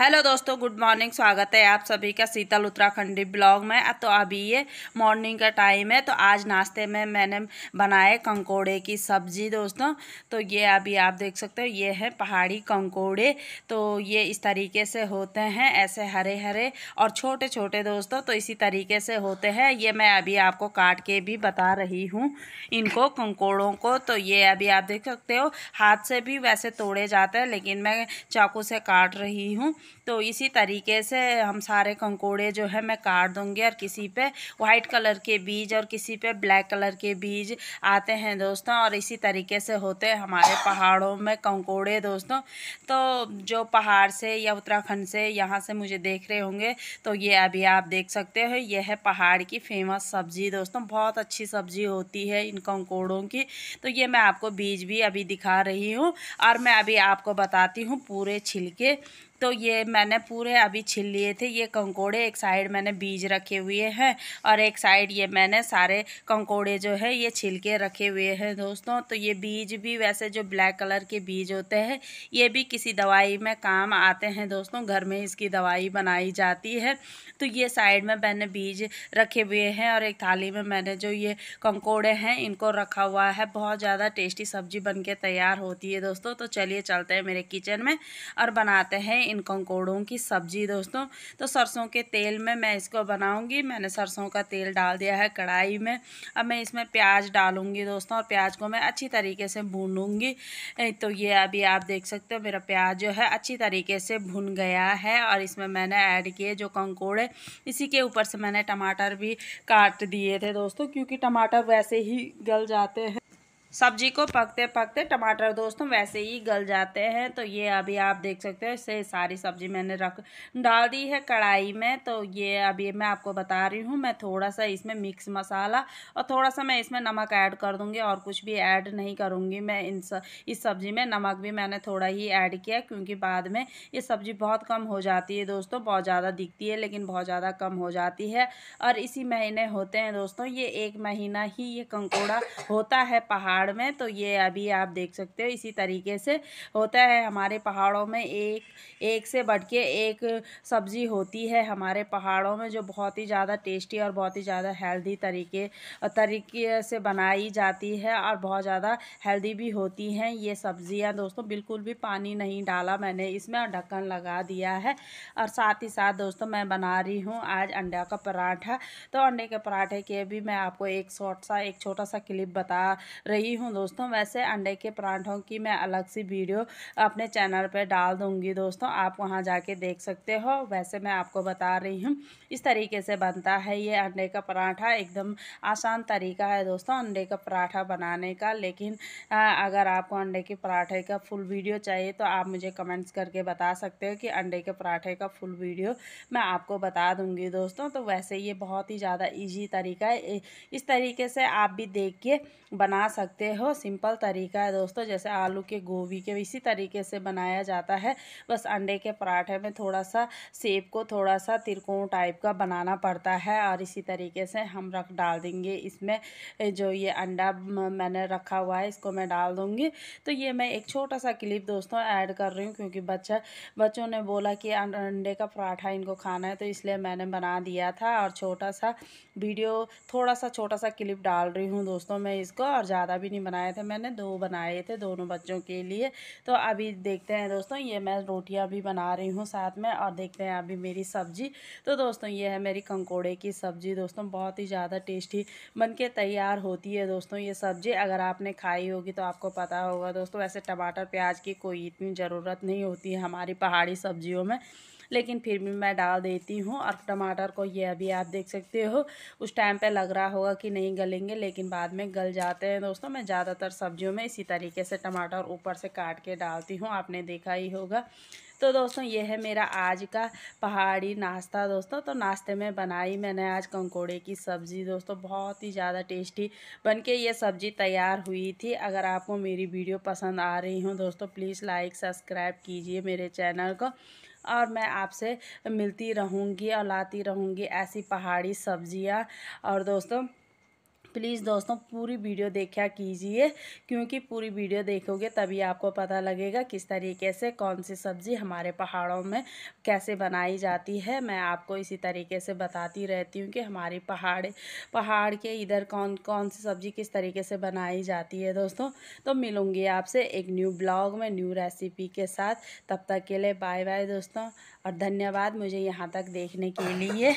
hello दोस्तों good morning स्वागत है आप सभी का शीतल उत्तराखंडी ब्लॉग में तो अभी ये मॉर्निंग का टाइम है तो आज नाश्ते में मैंने बनाए कंकोड़े की सब्जी दोस्तों तो ये अभी आप देख सकते हो ये है पहाड़ी कंकोड़े तो ये इस तरीके से होते हैं ऐसे हरे हरे और छोटे छोटे दोस्तों तो इसी तरीके से होते हैं ये मैं अभी आपको काट के भी बता रही हूँ इनको कंकोड़ों को तो ये अभी आप देख सकते हो हाथ से भी वैसे तोड़े जाते हैं लेकिन मैं चाकू से काट रही हूँ तो इसी तरीके से हम सारे कंकोड़े जो है मैं काट दूँगी और किसी पे वाइट कलर के बीज और किसी पे ब्लैक कलर के बीज आते हैं दोस्तों और इसी तरीके से होते हैं हमारे पहाड़ों में कंकोड़े दोस्तों तो जो पहाड़ से या उत्तराखंड से यहाँ से मुझे देख रहे होंगे तो ये अभी आप देख सकते हो यह है पहाड़ की फेमस सब्ज़ी दोस्तों बहुत अच्छी सब्ज़ी होती है इन कंकोड़ों की तो ये मैं आपको बीज भी अभी दिखा रही हूँ और मैं अभी आपको बताती हूँ पूरे छिलके तो ये मैंने पूरे अभी छिल लिए थे ये कंकोड़े एक साइड मैंने बीज रखे हुए हैं और एक साइड ये मैंने सारे कंकोड़े जो है ये छिल के रखे हुए हैं दोस्तों तो ये बीज भी वैसे जो ब्लैक कलर के बीज होते हैं ये भी किसी दवाई में काम आते हैं दोस्तों घर में इसकी दवाई बनाई जाती है तो ये साइड में मैंने बीज रखे हुए हैं और एक थाली में मैंने जो ये कंकोड़े हैं इनको रखा हुआ है बहुत ज़्यादा टेस्टी सब्जी बन के तैयार होती है दोस्तों तो चलिए चलते हैं मेरे किचन में और बनाते हैं इन कंकोड़े पकोड़ों की सब्ज़ी दोस्तों तो सरसों के तेल में मैं इसको बनाऊँगी मैंने सरसों का तेल डाल दिया है कढ़ाई में अब मैं इसमें प्याज डालूँगी दोस्तों और प्याज को मैं अच्छी तरीके से भूनूंगी तो ये अभी आप देख सकते हो मेरा प्याज जो है अच्छी तरीके से भुन गया है और इसमें मैंने ऐड किए जो कंकोड़े इसी के ऊपर से मैंने टमाटर भी काट दिए थे दोस्तों क्योंकि टमाटर वैसे ही गल जाते हैं सब्जी को पकते पकते टमाटर दोस्तों वैसे ही गल जाते हैं तो ये अभी आप देख सकते हो इससे सारी सब्जी मैंने रख डाल दी है कढ़ाई में तो ये अभी मैं आपको बता रही हूँ मैं थोड़ा सा इसमें मिक्स मसाला और थोड़ा सा मैं इसमें नमक ऐड कर दूँगी और कुछ भी ऐड नहीं करूँगी मैं इन स, इस सब्ज़ी में नमक भी मैंने थोड़ा ही ऐड किया क्योंकि बाद में ये सब्ज़ी बहुत कम हो जाती है दोस्तों बहुत ज़्यादा दिखती है लेकिन बहुत ज़्यादा कम हो जाती है और इसी महीने होते हैं दोस्तों ये एक महीना ही ये कंकोड़ा होता है पहाड़ पहाड़ में तो ये अभी आप देख सकते हो इसी तरीके से होता है हमारे पहाड़ों में एक एक से बढ़ के एक सब्ज़ी होती है हमारे पहाड़ों में जो बहुत ही ज़्यादा टेस्टी और बहुत ही ज़्यादा हेल्दी तरीके तरीके से बनाई जाती है और बहुत ज़्यादा हेल्दी भी होती हैं ये सब्ज़ियाँ दोस्तों बिल्कुल भी पानी नहीं डाला मैंने इसमें ढक्कन लगा दिया है और साथ ही साथ दोस्तों मैं बना रही हूँ आज अंडा का पराठा तो अंडे के पराठे के भी मैं आपको एक शॉर्ट सा एक छोटा सा क्लिप बता रही रही हूँ दोस्तों वैसे अंडे के परांठों की मैं अलग सी वीडियो अपने चैनल पर डाल दूँगी दोस्तों आप वहाँ जाके देख सकते हो वैसे मैं आपको बता रही हूँ इस तरीके से बनता है ये अंडे का पराठा एकदम आसान तरीका है दोस्तों अंडे का पराठा बनाने का लेकिन अगर आपको अंडे के पराठे का फुल वीडियो चाहिए तो आप मुझे कमेंट्स करके बता सकते हो कि अंडे के पराठे का फुल वीडियो मैं आपको बता दूँगी दोस्तों तो वैसे ये बहुत ही ज़्यादा ईजी तरीका है इस तरीके से आप भी देख के बना सकते सकते हो सिंपल तरीका है दोस्तों जैसे आलू के गोभी के इसी तरीके से बनाया जाता है बस अंडे के पराठे में थोड़ा सा सेब को थोड़ा सा तिरकोण टाइप का बनाना पड़ता है और इसी तरीके से हम रख डाल देंगे इसमें जो ये अंडा मैंने रखा हुआ है इसको मैं डाल दूँगी तो ये मैं एक छोटा सा क्लिप दोस्तों ऐड कर रही हूँ क्योंकि बच्चा बच्चों ने बोला कि अं, अंडे का पराठा इनको खाना है तो इसलिए मैंने बना दिया था और छोटा सा वीडियो थोड़ा सा छोटा सा क्लिप डाल रही हूँ दोस्तों मैं इसको और ज़्यादा भी भी नहीं बनाए थे मैंने दो बनाए थे दोनों बच्चों के लिए तो अभी देखते हैं दोस्तों ये मैं रोटियाँ भी बना रही हूँ साथ में और देखते हैं अभी मेरी सब्ज़ी तो दोस्तों ये है मेरी कंकोड़े की सब्ज़ी दोस्तों बहुत ही ज़्यादा टेस्टी बन के तैयार होती है दोस्तों ये सब्ज़ी अगर आपने खाई होगी तो आपको पता होगा दोस्तों वैसे टमाटर प्याज की कोई इतनी ज़रूरत नहीं होती है हमारी पहाड़ी सब्जियों में लेकिन फिर भी मैं डाल देती हूँ और टमाटर को ये अभी आप देख सकते हो उस टाइम पे लग रहा होगा कि नहीं गलेंगे लेकिन बाद में गल जाते हैं दोस्तों मैं ज़्यादातर सब्जियों में इसी तरीके से टमाटर ऊपर से काट के डालती हूँ आपने देखा ही होगा तो दोस्तों ये है मेरा आज का पहाड़ी नाश्ता दोस्तों तो नाश्ते में बनाई मैंने आज कंकोड़े की सब्ज़ी दोस्तों बहुत ही ज़्यादा टेस्टी बन के ये सब्ज़ी तैयार हुई थी अगर आपको मेरी वीडियो पसंद आ रही हो दोस्तों प्लीज़ लाइक सब्सक्राइब कीजिए मेरे चैनल को और मैं आपसे मिलती रहूँगी और लाती रहूँगी ऐसी पहाड़ी सब्जियाँ और दोस्तों प्लीज़ दोस्तों पूरी वीडियो देखा कीजिए क्योंकि पूरी वीडियो देखोगे तभी आपको पता लगेगा किस तरीके से कौन सी सब्ज़ी हमारे पहाड़ों में कैसे बनाई जाती है मैं आपको इसी तरीके से बताती रहती हूँ कि हमारी पहाड़ पहाड़ के इधर कौन कौन सी सब्ज़ी किस तरीके से बनाई जाती है दोस्तों तो मिलूँगी आपसे एक न्यू ब्लॉग में न्यू रेसिपी के साथ तब तक के लिए बाय बाय दोस्तों और धन्यवाद मुझे यहाँ तक देखने के लिए